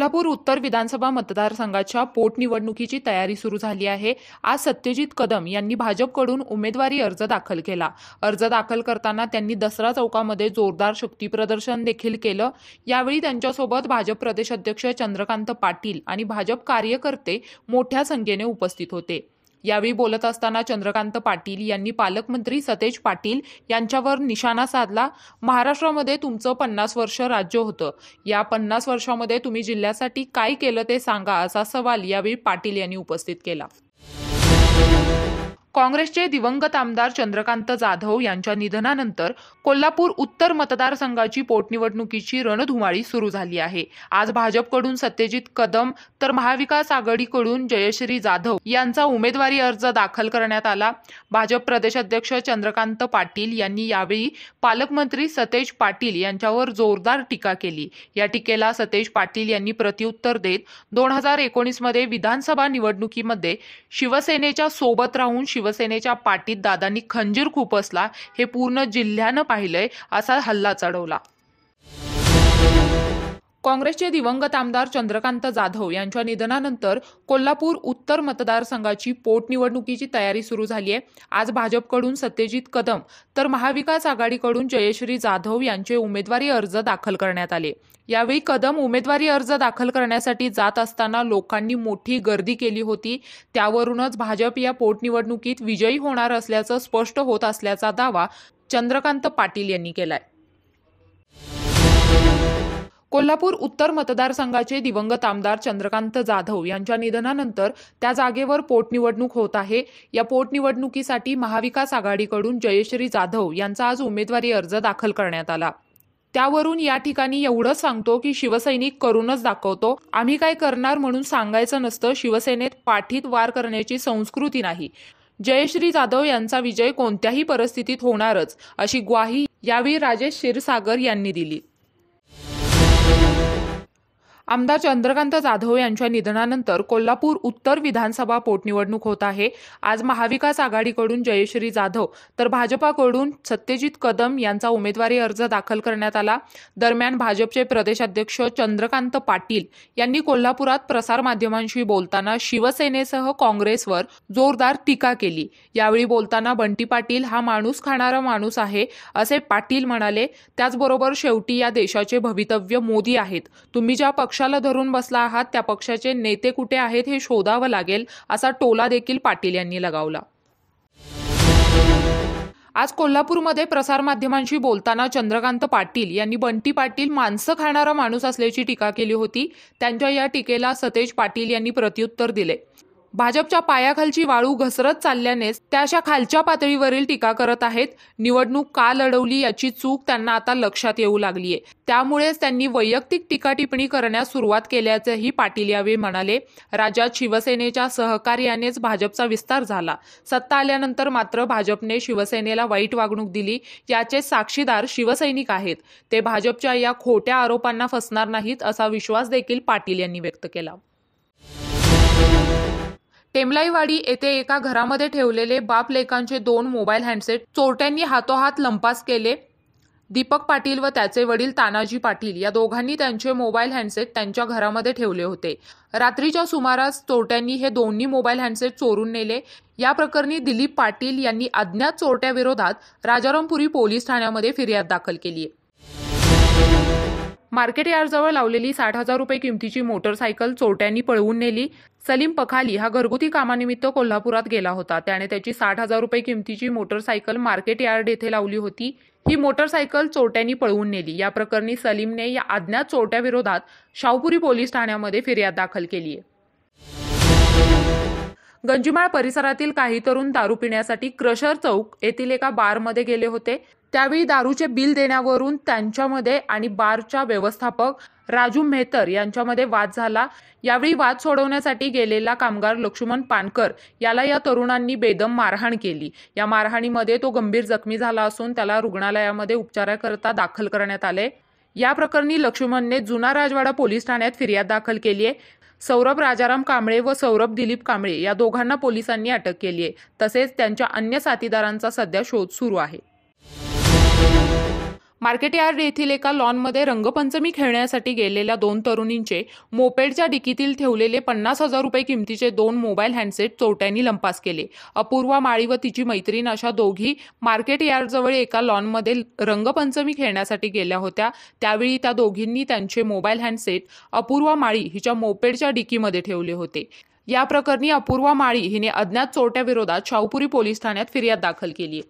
कोल्हापूर उत्तर विधानसभा मतदारसंघाच्या पोटनिवडणुकीची तयारी सुरू झाली आहे आज सत्यजित कदम यांनी भाजपकडून उमेदवारी अर्ज दाखल केला अर्ज दाखल करताना त्यांनी दसरा चौकामध्ये जोरदार शक्तीप्रदर्शन देखील केलं यावेळी त्यांच्यासोबत भाजप प्रदेश अध्यक्ष चंद्रकांत पाटील आणि भाजप कार्यकर्ते मोठ्या संख्येने उपस्थित होते यावेळी बोलत असताना चंद्रकांत पाटील यांनी पालकमंत्री सतेज पाटील यांच्यावर निशाणा साधला महाराष्ट्रामध्ये तुमचं पन्नास वर्ष राज्य होतं या पन्नास वर्षामध्ये तुम्ही जिल्ह्यासाठी काय केलं ते सांगा असा सवाल यावेळी पाटील यांनी उपस्थित केला काँग्रेसचे दिवंगत आमदार चंद्रकांत जाधव यांच्या निधनानंतर कोल्हापूर उत्तर मतदारसंघाची पोटनिवडणुकीची रणधुमाळी सुरू झाली आहे आज भाजपकडून सत्यजित कदम तर महाविकास आघाडीकडून जयश्री जाधव यांचा उमेदवारी अर्ज दाखल करण्यात आला भाजप प्रदेशाध्यक्ष चंद्रकांत पाटील यांनी यावेळी पालकमंत्री सतेज पाटील यांच्यावर जोरदार टीका केली या टीकेला सतेज पाटील यांनी प्रत्युत्तर देत दोन हजार एकोणीसमध्ये विधानसभा निवडणुकीमध्ये शिवसेनेच्या सोबत राहून शिवसेनेच्या पाठीत दादांनी खंजीर खुपसला हे पूर्ण जिल्ह्यानं पाहिलंय असा हल्ला चढवला काँग्रेसचे दिवंगत आमदार चंद्रकांत जाधव यांच्या निधनानंतर कोल्हापूर उत्तर मतदारसंघाची पोटनिवडणुकीची तयारी सुरू झाली आहे आज भाजपकडून सत्यजित कदम तर महाविकास आघाडीकडून जयश्री जाधव यांचे उमेदवारी अर्ज दाखल करण्यात आले यावेळी कदम उमेदवारी अर्ज दाखल करण्यासाठी जात असताना लोकांनी मोठी गर्दी केली होती त्यावरूनच भाजप या पोटनिवडणुकीत विजयी होणार असल्याचं स्पष्ट होत असल्याचा दावा चंद्रकांत पाटील यांनी केलाय कोल्हापूर उत्तर मतदारसंघाचे दिवंगत आमदार चंद्रकांत जाधव यांच्या निधनानंतर त्या जागेवर पोटनिवडणूक होत आहे या पोटनिवडणुकीसाठी महाविकास आघाडीकडून जयश्री जाधव यांचा आज उमेदवारी अर्ज दाखल करण्यात आला त्यावरून या ठिकाणी एवढंच सांगतो की शिवसैनिक करूनच दाखवतो आम्ही काय करणार म्हणून सांगायचं नसतं शिवसेनेत पाठीत वार करण्याची संस्कृती नाही जयश्री जाधव यांचा विजय कोणत्याही परिस्थितीत होणारच अशी ग्वाही यावेळी राजेश क्षीरसागर यांनी दिली Thank you. आमदार चंद्रकांत जाधव यांच्या निधनानंतर कोल्हापूर उत्तर विधानसभा पोटनिवडणूक होत आहे आज महाविकास आघाडीकडून जयश्री जाधव तर भाजपाकडून सत्यजित कदम यांचा उमेदवारी अर्ज दाखल करण्यात आला दरम्यान भाजपचे प्रदेशाध्यक्ष चंद्रकांत पाटील यांनी कोल्हापुरात प्रसारमाध्यमांशी बोलताना शिवसेनेसह काँग्रेसवर जोरदार टीका केली यावेळी बोलताना बंटी पाटील हा माणूस खाणारा माणूस आहे असे पाटील म्हणाले त्याचबरोबर शेवटी या देशाचे भवितव्य मोदी आहेत तुम्ही ज्या पक्ष पक्षाला धरून बसला आहात त्या पक्षाचे नेते कुठे आहेत हे शोधावं लागेल असा टोला देखील पाटील यांनी लगावला आज कोल्हापूरमध्ये प्रसारमाध्यमांशी बोलताना चंद्रकांत पाटील यांनी बंटी पाटील माणसं खाणारा माणूस असल्याची टीका केली होती त्यांच्या या टीकेला सतेज पाटील यांनी प्रत्युत्तर दिले भाजपच्या पायाखालची वाळू घसरत चालल्यानेच त्या अशा खालच्या पातळीवरील टीका करत आहेत निवडणूक का लढवली याची चूक त्यांना आता लक्षात येऊ लागलीय त्यामुळेच त्यांनी वैयक्तिक टीका टिप्पणी करण्यास सुरुवात केल्याचंही पाटील यावेळी म्हणाले राज्यात शिवसेनेच्या सहकार्यानेच भाजपचा विस्तार झाला सत्ता आल्यानंतर मात्र भाजपने शिवसेनेला वाईट वागणूक दिली याचे साक्षीदार शिवसैनिक आहेत ते भाजपच्या या खोट्या आरोपांना फसणार नाहीत असा विश्वास देखील पाटील यांनी व्यक्त केला टेमलाईवाडी येथे एका घरामध्ये ठेवलेले लेकांचे दोन मोबाईल हँडसेट चोरट्यांनी हातोहात लंपास केले दीपक पाटील व त्याचे वडील तानाजी पाटील या दोघांनी त्यांचे मोबाईल हँडसेट त्यांच्या घरामध्ये ठेवले होते रात्रीच्या सुमारास चोरट्यांनी हे दोन्ही मोबाईल हँडसेट चोरून नेले या प्रकरणी दिलीप पाटील यांनी अज्ञात चोरट्याविरोधात राजारामपुरी पोलीस ठाण्यामध्ये फिर्याद दाखल केली आहे मार्केट यार्डजवळ लावलेली साठ हजार रुपये किमतीची मोटरसायकल चोरट्यांनी पळवून नेली सलीम पखाली हा घरगुती कामानिमित्त कोल्हापुरात गेला होता त्याने त्याची साठ हजार रुपये किमतीची मोटरसायकल मार्केट यार्ड येथे लावली होती ही मोटरसायकल चोरट्यांनी पळवून नेली या प्रकरणी सलीमने या अज्ञात चोरट्याविरोधात शाहपुरी पोलीस ठाण्यामध्ये फिर्याद दाखल केली आहे गंजीमाळ परिसरातील काही तरुण दारू पिण्यासाठी क्रशर चौक येथील एका बारमध्ये गेले होते त्यावेळी दारूचे बिल देण्यावरून त्यांच्यामध्ये आणि बारच्या व्यवस्थापक राजू मेहतर यांच्यामध्ये वाद झाला यावेळी वाद सोडवण्यासाठी गेलेला कामगार लक्ष्मण पानकर याला या तरुणांनी बेदम मारहाण केली या मारहाणीमध्ये तो गंभीर जखमी झाला असून त्याला रुग्णालयामध्ये उपचाराकरता दाखल करण्यात आले या प्रकरणी लक्ष्मणने जुना राजवाडा पोलीस ठाण्यात फिर्याद दाखल केली आहे सौरभ राजाराम कांबळे व सौरभ दिलीप कांबळे या दोघांना पोलिसांनी अटक केली आहे तसेच त्यांच्या अन्य साथीदारांचा सध्या शोध सुरू आहे मार्केट यार्ड येथील एका लॉनमध्ये रंगपंचमी खेळण्यासाठी गेलेल्या दोन तरुणींचे मोपेडच्या डिकीतील ठेवलेले पन्नास हजार रुपये किमतीचे दोन मोबाईल हँडसेट चोरट्यांनी लंपास केले अपूर्वा माळी व तिची मैत्रीण अशा दोघी मार्केट यार्डजवळ एका लॉनमध्ये रंगपंचमी खेळण्यासाठी गेल्या होत्या त्यावेळी त्या दोघींनी त्यांचे मोबाईल हँडसेट अपूर्वा माळी हिच्या मोपेडच्या डिकीमध्ये ठेवले होते या प्रकरणी अपूर्वा माळी हिने अज्ञात चोरट्याविरोधात शाहूपुरी पोलीस ठाण्यात फिर्याद दाखल केली